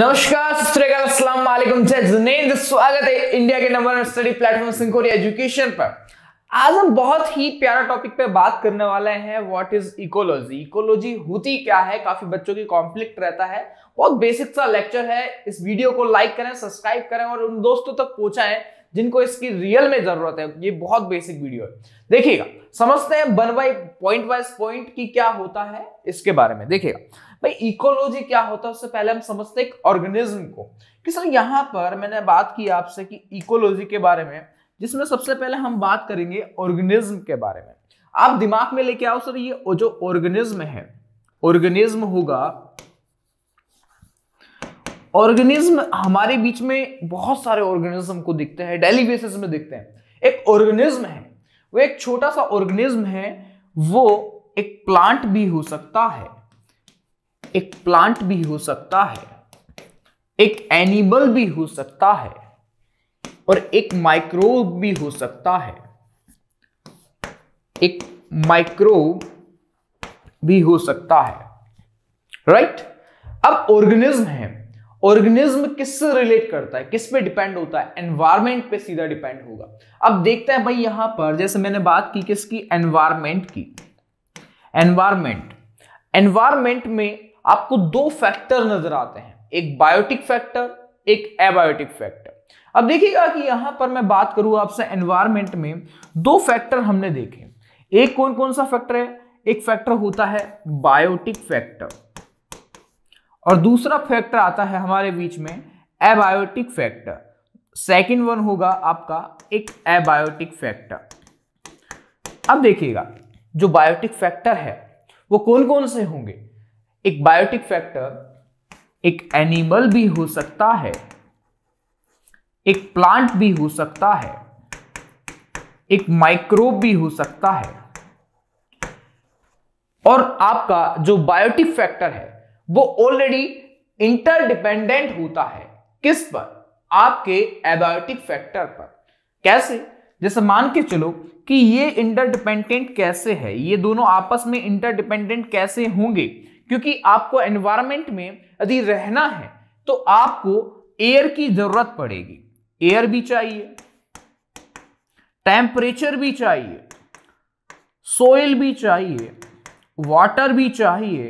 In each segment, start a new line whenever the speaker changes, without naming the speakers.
नमस्कार वालेकुम स्वागत है इंडिया के नंबर वन स्टडी प्लेटफॉर्म सिंकोरी एजुकेशन पर आज हम बहुत ही प्यारा टॉपिक पे बात करने वाले हैं व्हाट इज इकोलॉजी इकोलॉजी होती क्या है काफी बच्चों की कॉन्फ्लिक्ट रहता है बहुत बेसिक सा लेक्चर है इस वीडियो को लाइक करें सब्सक्राइब करें और उन दोस्तों तक पहुंचाएं जिनको इसकी रियल में जरूरत है ये बहुत बेसिक वीडियो है देखिएगा समझते हैं one by point wise point की क्या होता है इसके बारे में देखिएगा भाई इकोलॉजी क्या होता है उससे पहले हम समझते हैं एक ऑर्गेनिज्म को कि सर यहाँ पर मैंने बात की आपसे कि इकोलॉजी के बारे में जिसमें सबसे पहले हम बात करेंगे ऑर्गेनिज्म के बारे में आप दिमाग में लेके आओ सर ये जो ऑर्गेनिज्म है ऑर्गेनिज्म होगा ऑर्गेनिज्म हमारे बीच में बहुत सारे ऑर्गेनिज्म को दिखते हैं डेली बेसिस में दिखते हैं एक ऑर्गेनिज्म है वो एक छोटा सा ऑर्गेनिज्म है वो एक प्लांट भी हो सकता है एक प्लांट भी हो सकता है एक एनिमल भी हो सकता है और एक माइक्रोब भी हो सकता है एक माइक्रोब भी हो सकता है राइट अब ऑर्गेनिज्म है ऑर्गेनिज्म किससे रिलेट करता है किस पे डिपेंड होता है एनवायरमेंट पे सीधा डिपेंड होगा अब देखते हैं भाई यहां पर जैसे मैंने बात की किसकी एनवायरमेंट की एनवायरमेंट एनवायरमेंट में आपको दो फैक्टर नजर आते हैं एक बायोटिक फैक्टर एक एबायोटिक फैक्टर अब देखिएगा कि यहां पर मैं बात करूं आपसे एनवायरमेंट में दो फैक्टर हमने देखे एक कौन कौन सा फैक्टर है एक फैक्टर होता है बायोटिक फैक्टर और दूसरा फैक्टर आता है हमारे बीच में एबायोटिक फैक्टर सेकेंड वन होगा आपका एक एबायोटिक फैक्टर अब देखिएगा जो बायोटिक फैक्टर है वो कौन कौन से होंगे एक बायोटिक फैक्टर एक एनिमल भी हो सकता है एक प्लांट भी हो सकता है एक माइक्रोब भी हो सकता है और आपका जो बायोटिक फैक्टर है वो ऑलरेडी इंटरडिपेंडेंट होता है किस पर आपके एबायोटिक फैक्टर पर कैसे जैसे मान के चलो कि ये इंटरडिपेंडेंट कैसे है ये दोनों आपस में इंटरडिपेंडेंट कैसे होंगे क्योंकि आपको एनवायरमेंट में यदि रहना है तो आपको एयर की जरूरत पड़ेगी एयर भी चाहिए टेम्परेचर भी चाहिए सोइल भी चाहिए वाटर भी चाहिए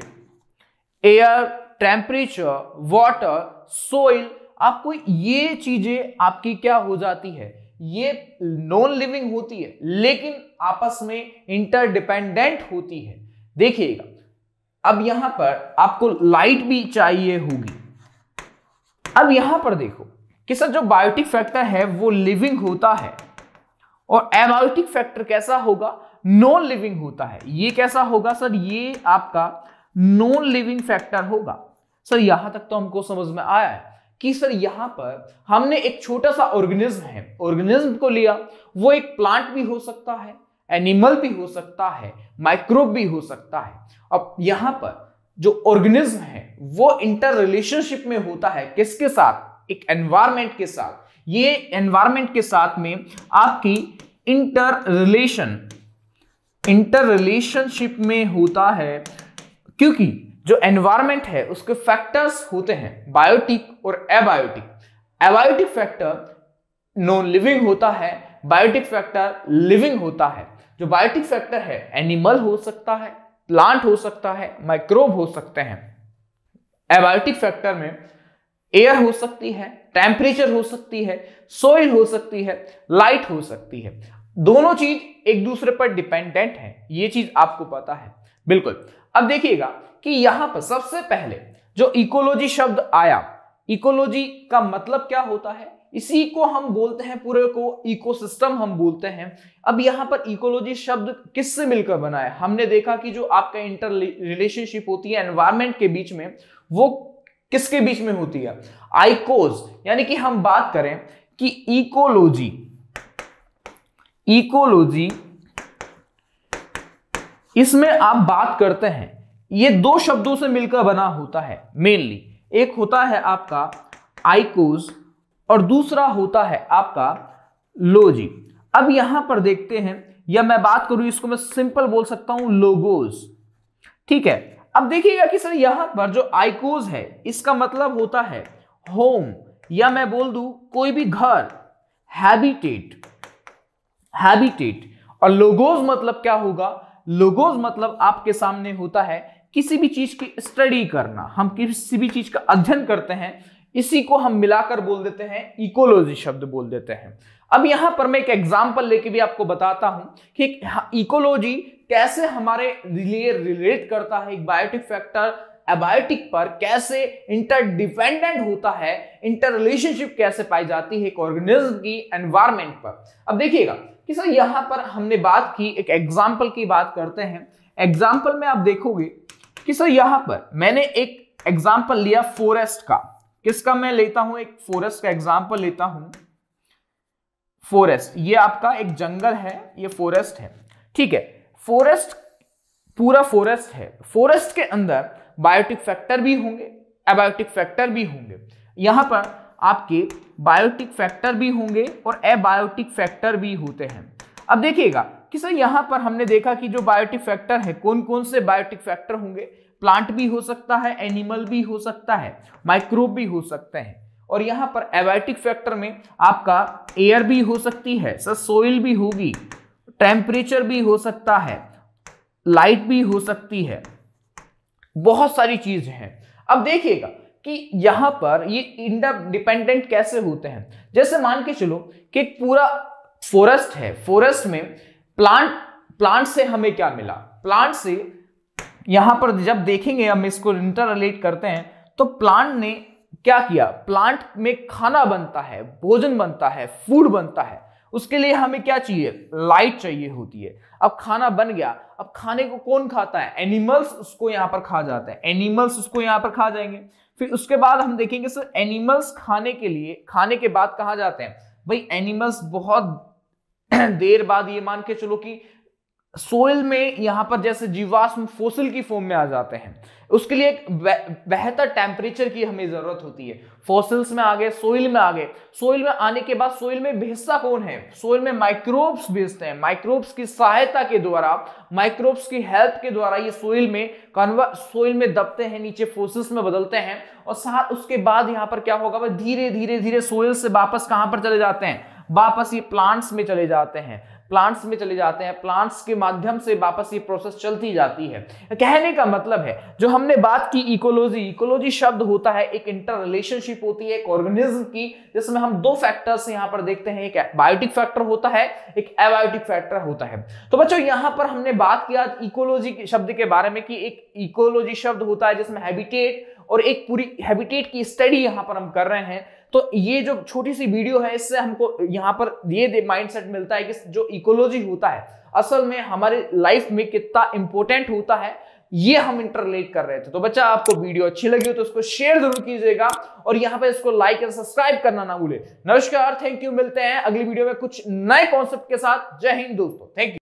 एयर टेम्परेचर वाटर सोइल आपको ये चीजें आपकी क्या हो जाती है ये नॉन लिविंग होती है लेकिन आपस में इंटरडिपेंडेंट होती है देखिएगा अब यहां पर आपको लाइट भी चाहिए होगी अब यहां पर देखो कि सर जो बायोटिक फैक्टर है वो लिविंग होता है और एबायोटिक फैक्टर कैसा होगा नॉन लिविंग होता है ये कैसा होगा सर ये आपका नॉन लिविंग फैक्टर होगा सर यहां तक तो हमको समझ में आया है कि सर यहां पर हमने एक छोटा सा ऑर्गेनिज्म है ऑर्गेनिज्म को लिया वो एक प्लांट भी हो सकता है एनिमल भी हो सकता है माइक्रोब भी हो सकता है अब यहां पर जो ऑर्गेनिज्म है वो इंटर रिलेशनशिप में होता है किसके साथ एक एनवायरमेंट के साथ ये एनवायरमेंट के साथ में आपकी इंटर रिलेशन इंटर रिलेशनशिप में होता है क्योंकि जो एनवायरमेंट है उसके फैक्टर्स होते हैं बायोटिक और abiotic abiotic factor non living होता है बायोटिक फैक्टर लिविंग होता है जो बायोटिक फैक्टर है एनिमल हो सकता है प्लांट हो सकता है माइक्रोब हो सकते हैं एबायोटिक फैक्टर में एयर हो सकती है टेम्परेचर हो सकती है सोइल हो सकती है लाइट हो सकती है दोनों चीज एक दूसरे पर डिपेंडेंट है ये चीज आपको पता है बिल्कुल अब देखिएगा कि यहां पर सबसे पहले जो इकोलॉजी शब्द आया इकोलॉजी का मतलब क्या होता है इसी को हम बोलते हैं पूरे को इकोसिस्टम हम बोलते हैं अब यहां पर इकोलॉजी शब्द किससे मिलकर बना है हमने देखा कि जो आपका इंटर रिलेशनशिप होती है एनवायरमेंट के बीच में वो किसके बीच में होती है आइकोज यानी कि हम बात करें कि इकोलॉजी इकोलॉजी इसमें आप बात करते हैं ये दो शब्दों से मिलकर बना होता है मेनली एक होता है आपका आइकोज और दूसरा होता है आपका लोजी अब यहां पर देखते हैं या मैं बात करूं इसको मैं सिंपल बोल सकता हूं लोगोज ठीक है अब देखिएगा कि सर यहां पर जो आइकोज है इसका मतलब होता है होम या मैं बोल दू कोई भी घर हैबिटेट हैबिटेट और लोगोज मतलब क्या होगा लोगोज मतलब आपके सामने होता है किसी भी चीज की स्टडी करना हम किसी भी चीज का अध्ययन करते हैं इसी को हम मिलाकर बोल देते हैं इकोलॉजी शब्द बोल देते हैं अब यहां पर मैं एक एग्जाम्पल लेके भी आपको बताता हूं कि इकोलॉजी हाँ, कैसे हमारे लिए रिलेट करता है एक बायोटिक फैक्टर एबायोटिक पर कैसे इंटरडिपेंडेंट होता है इंटर रिलेशनशिप कैसे पाई जाती है एक ऑर्गेनिज्म की एनवायरमेंट पर अब देखिएगा कि सर यहाँ पर हमने बात की एक एग्जाम्पल की बात करते हैं एग्जाम्पल में आप देखोगे कि सर यहां पर मैंने एक एग्जाम्पल लिया फॉरेस्ट का किसका मैं लेता हूं एक फॉरेस्ट का एग्जाम्पल लेता हूं फॉरेस्ट ये आपका एक जंगल है ये फॉरेस्ट है ठीक है फॉरेस्ट पूरा फॉरेस्ट है फॉरेस्ट के अंदर बायोटिक फैक्टर भी होंगे एबायोटिक फैक्टर भी होंगे यहां पर आपके बायोटिक फैक्टर भी होंगे और एबायोटिक फैक्टर भी होते हैं अब देखिएगा कि सर यहाँ पर हमने देखा कि जो बायोटिक फैक्टर है कौन कौन से बायोटिक फैक्टर होंगे प्लांट भी हो सकता है एनिमल भी हो सकता है माइक्रोब भी हो सकते हैं और यहाँ पर एबायोटिक फैक्टर में आपका एयर भी हो सकती है सर सोइल भी होगी टेम्परेचर भी हो सकता है लाइट भी हो सकती है बहुत सारी चीज है अब देखिएगा कि यहाँ पर ये इंडिपेंडेंट कैसे होते हैं जैसे मान के चलो कि एक पूरा फॉरेस्ट है फॉरेस्ट में प्लांट प्लांट से हमें क्या मिला प्लांट से यहां पर जब देखेंगे हम इसको इंटर रिलेट करते हैं तो प्लांट ने क्या किया प्लांट में खाना बनता है भोजन बनता है फूड बनता है उसके लिए हमें क्या चाहिए लाइट चाहिए होती है अब खाना बन गया अब खाने को कौन खाता है एनिमल्स उसको यहाँ पर खा जाते हैं एनिमल्स उसको यहाँ पर खा जाएंगे फिर उसके बाद हम देखेंगे सर एनिमल्स खाने के लिए खाने के बाद कहा जाते हैं भाई एनिमल्स बहुत देर बाद ये मान के चलो कि सोयल में यहाँ पर जैसे जीवाश्म फोसिल की फॉर्म में आ जाते हैं उसके लिए एक बेहतर टेम्परेचर की हमें जरूरत होती है फोसिल्स में आ गए सोइल में आ गए सोइल में आने के बाद सोइल में भेजता कौन है सोइल में माइक्रोब्स भेजते हैं माइक्रोब्स की सहायता के द्वारा माइक्रोब्स की हेल्प के द्वारा ये सोइल में कन्वर्ट सोइल में दबते हैं नीचे फोसिल्स में बदलते हैं और साथ उसके बाद यहाँ पर क्या होगा धीरे धीरे धीरे सोइल से वापस कहाँ पर चले जाते हैं वापस ये प्लांट्स में चले जाते हैं प्लांट्स में चले जाते हैं प्लांट्स के माध्यम से वापस ये प्रोसेस चलती जाती है कहने का मतलब है जो हमने बात की इकोलॉजी इकोलॉजी शब्द होता है एक इंटर रिलेशनशिप होती है एक ऑर्गेनिज्म की जिसमें हम दो फैक्टर्स यहाँ पर देखते हैं एक बायोटिक फैक्टर होता है एक एबायोटिक फैक्टर होता है तो बच्चों यहाँ पर हमने बात किया इकोलॉजी शब्द के बारे में कि एक इकोलॉजी शब्द होता है जिसमें हैबिटेट और एक पूरी हैबिटेट की स्टडी यहाँ पर हम कर रहे हैं तो ये जो छोटी सी वीडियो है इससे हमको यहाँ पर ये माइंडसेट मिलता है कि जो इकोलॉजी होता है असल में हमारे लाइफ में कितना इंपॉर्टेंट होता है ये हम इंटरलेट कर रहे थे तो बच्चा आपको वीडियो अच्छी लगी हो तो इसको शेयर जरूर कीजिएगा और यहाँ पे इसको लाइक एंड सब्सक्राइब करना ना भूले नमस्कार थैंक यू मिलते हैं अगली वीडियो में कुछ नए कॉन्सेप्ट के साथ जय हिंद दोस्तों थैंक यू